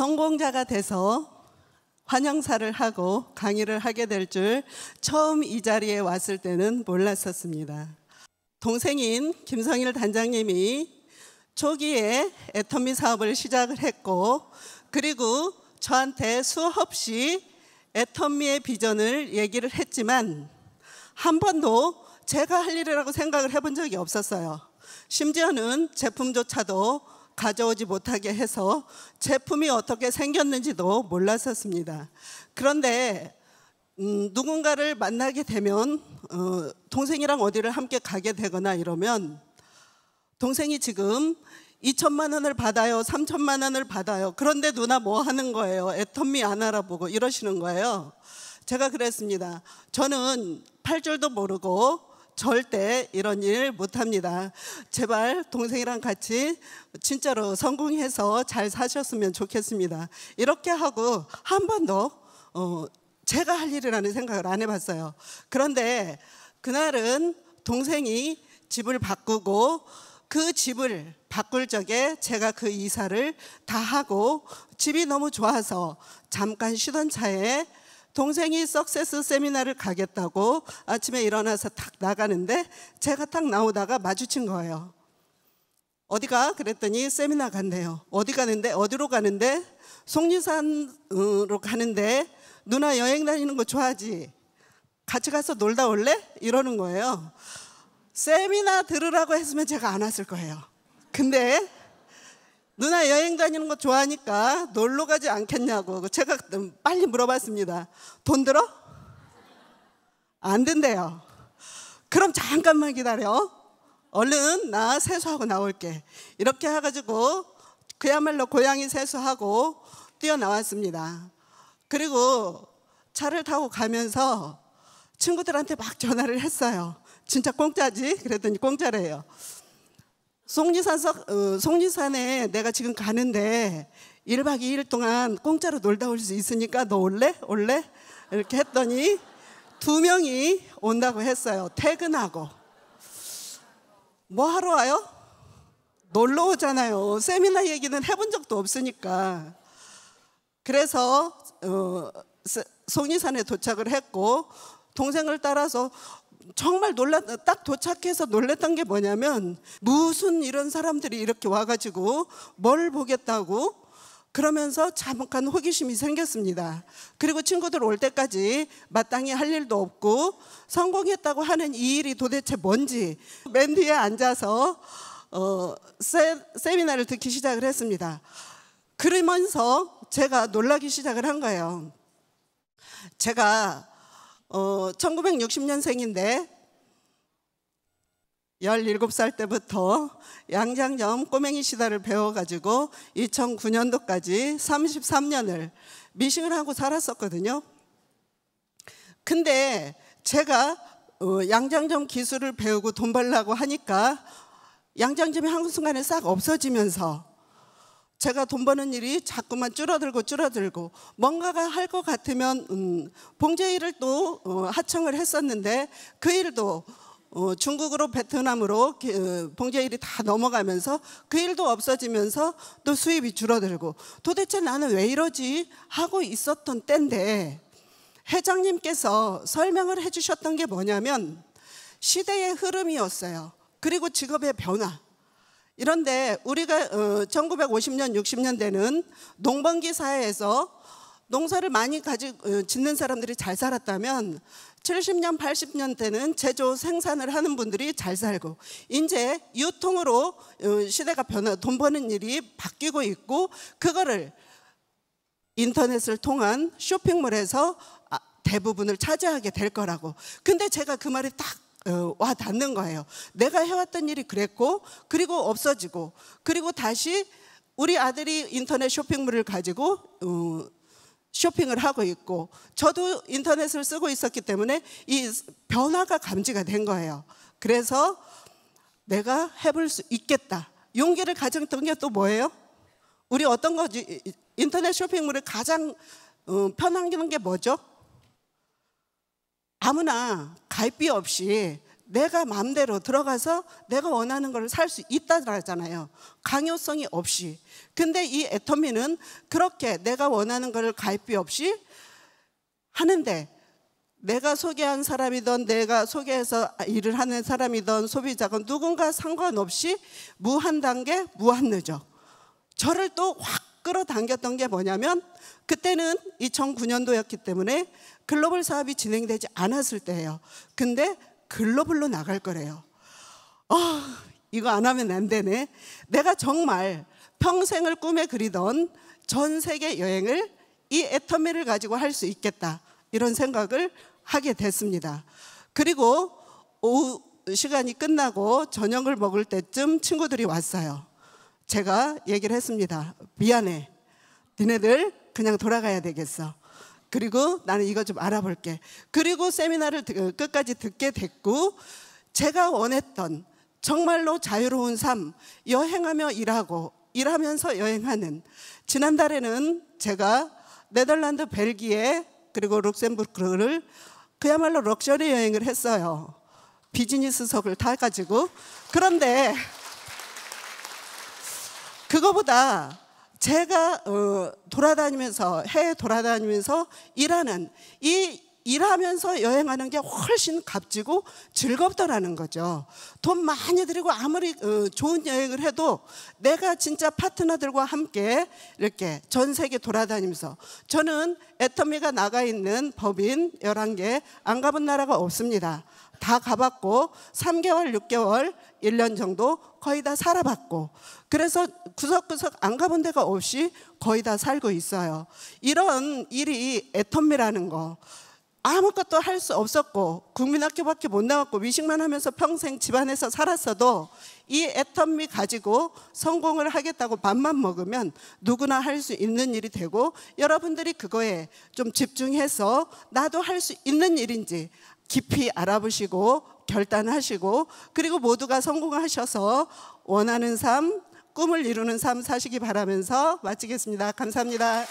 성공자가 돼서 환영사를 하고 강의를 하게 될 줄 처음 이 자리에 왔을 때는 몰랐었습니다. 동생인 김성일 단장님이 초기에 애터미 사업을 시작을 했고 그리고 저한테 수없이 애터미의 비전을 얘기를 했지만 한 번도 제가 할 일이라고 생각을 해본 적이 없었어요. 심지어는 제품조차도 가져오지 못하게 해서 제품이 어떻게 생겼는지도 몰랐었습니다. 그런데 음, 누군가를 만나게 되면 어, 동생이랑 어디를 함께 가게 되거나 이러면 동생이 지금 2천만 원을 받아요. 3천만 원을 받아요. 그런데 누나 뭐 하는 거예요? 애터미 안 알아보고 이러시는 거예요. 제가 그랬습니다. 저는 팔 줄도 모르고 절대 이런 일 못합니다. 제발 동생이랑 같이 진짜로 성공해서 잘 사셨으면 좋겠습니다. 이렇게 하고 한 번도 어, 제가 할 일이라는 생각을 안 해봤어요. 그런데 그날은 동생이 집을 바꾸고 그 집을 바꿀 적에 제가 그 이사를 다 하고 집이 너무 좋아서 잠깐 쉬던 차에 동생이 석세스 세미나를 가겠다고 아침에 일어나서 탁 나가는데 제가 탁 나오다가 마주친 거예요. 어디가? 그랬더니 세미나 간대요. 어디 가는데? 어디로 가는데? 속리산으로 가는데 누나 여행 다니는 거 좋아하지? 같이 가서 놀다 올래? 이러는 거예요. 세미나 들으라고 했으면 제가 안 왔을 거예요. 근데 누나 여행 다니는 거 좋아하니까 놀러 가지 않겠냐고 제가 빨리 물어봤습니다. 돈 들어? 안 된대요. 그럼 잠깐만 기다려. 얼른 나 세수하고 나올게. 이렇게 해가지고 그야말로 고양이 세수하고 뛰어나왔습니다. 그리고 차를 타고 가면서 친구들한테 막 전화를 했어요. 진짜 공짜지? 그랬더니 공짜래요. 송지산 석, 어, 송리산에 내가 지금 가는데 1박 2일 동안 공짜로 놀다 올 수 있으니까 너 올래? 올래? 이렇게 했더니 두 명이 온다고 했어요. 퇴근하고. 뭐 하러 와요? 놀러 오잖아요. 세미나 얘기는 해본 적도 없으니까. 그래서 어, 송리산에 도착을 했고 동생을 따라서 정말 놀랐, 딱 도착해서 놀랬던 게 뭐냐면 무슨 이런 사람들이 이렇게 와가지고 뭘 보겠다고 그러면서 잠깐 호기심이 생겼습니다. 그리고 친구들 올 때까지 마땅히 할 일도 없고 성공했다고 하는 이 일이 도대체 뭔지 맨 뒤에 앉아서 어, 세, 세미나를 듣기 시작을 했습니다. 그러면서 제가 놀라기 시작을 한 거예요. 제가 어, 1960년생인데 17살 때부터 양장점 꼬맹이 시다를 배워가지고 2009년도까지 33년을 미싱을 하고 살았었거든요. 근데 제가 어, 양장점 기술을 배우고 돈 벌라고 하니까 양장점이 한순간에 싹 없어지면서 제가 돈 버는 일이 자꾸만 줄어들고 줄어들고 뭔가가 할 것 같으면 음, 봉제 일을 또 어, 하청을 했었는데 그 일도 어, 중국으로 베트남으로 어, 봉제일이 다 넘어가면서 그 일도 없어지면서 또 수입이 줄어들고 도대체 나는 왜 이러지 하고 있었던 때인데 회장님께서 설명을 해주셨던 게 뭐냐면 시대의 흐름이었어요. 그리고 직업의 변화. 이런데 우리가 1950년, 어, 60년대는 농번기 사회에서 농사를 많이 가지 어, 짓는 사람들이 잘 살았다면 70년, 80년대는 제조 생산을 하는 분들이 잘 살고 이제 유통으로 어, 시대가 변화, 돈 버는 일이 바뀌고 있고 그거를 인터넷을 통한 쇼핑몰에서 아, 대부분을 차지하게 될 거라고. 근데 제가 그 말이 딱 어, 와 닿는 거예요. 내가 해왔던 일이 그랬고, 그리고 없어지고, 그리고 다시 우리 아들이 인터넷 쇼핑몰을 가지고 어, 쇼핑을 하고 있고, 저도 인터넷을 쓰고 있었기 때문에 이 변화가 감지가 된 거예요. 그래서 내가 해볼 수 있겠다. 용기를 가졌던 게또 뭐예요? 우리 어떤 거지? 인터넷 쇼핑몰을 가장 어, 편한 게 뭐죠? 아무나 갈비 없이 내가 마음대로 들어가서 내가 원하는 걸 살 수 있다라잖아요. 강요성이 없이. 근데 이 애터미는 그렇게 내가 원하는 걸 가입비 없이 하는데 내가 소개한 사람이든 내가 소개해서 일을 하는 사람이든 소비자건 누군가 상관없이 무한 단계 무한 누적. 저를 또확 끌어당겼던 게 뭐냐면 그때는 2009년도였기 때문에 글로벌 사업이 진행되지 않았을 때예요. 근데 글로벌로 나갈 거래요. 어, 이거 안 하면 안 되네. 내가 정말 평생을 꿈에 그리던 전 세계 여행을 이 애터미를 가지고 할 수 있겠다. 이런 생각을 하게 됐습니다. 그리고 오후 시간이 끝나고 저녁을 먹을 때쯤 친구들이 왔어요. 제가 얘기를 했습니다. 미안해. 니네들 그냥 돌아가야 되겠어. 그리고 나는 이거 좀 알아볼게. 그리고 세미나를 끝까지 듣게 됐고 제가 원했던 정말로 자유로운 삶, 여행하며 일하고 일하면서 여행하는 지난달에는 제가 네덜란드, 벨기에 그리고 룩셈부르를 크 그야말로 럭셔리 여행을 했어요. 비즈니스석을 타 가지고 그런데 그거보다 제가 어, 돌아다니면서 해외 돌아다니면서 일하는 이 일하면서 여행하는 게 훨씬 값지고 즐겁더라는 거죠. 돈 많이 들이고 아무리 어, 좋은 여행을 해도 내가 진짜 파트너들과 함께 이렇게 전 세계 돌아다니면서 저는 애터미가 나가 있는 법인 11개 안 가본 나라가 없습니다. 다 가봤고 3개월, 6개월, 1년 정도 거의 다 살아봤고 그래서 구석구석 안 가본 데가 없이 거의 다 살고 있어요. 이런 일이 애터미라는 거. 아무것도 할 수 없었고 국민학교밖에 못 나왔고 위식만 하면서 평생 집안에서 살았어도 이 애터미 가지고 성공을 하겠다고 밥만 먹으면 누구나 할 수 있는 일이 되고 여러분들이 그거에 좀 집중해서 나도 할 수 있는 일인지 깊이 알아보시고 결단하시고 그리고 모두가 성공하셔서 원하는 삶, 꿈을 이루는 삶 사시기 바라면서 마치겠습니다. 감사합니다.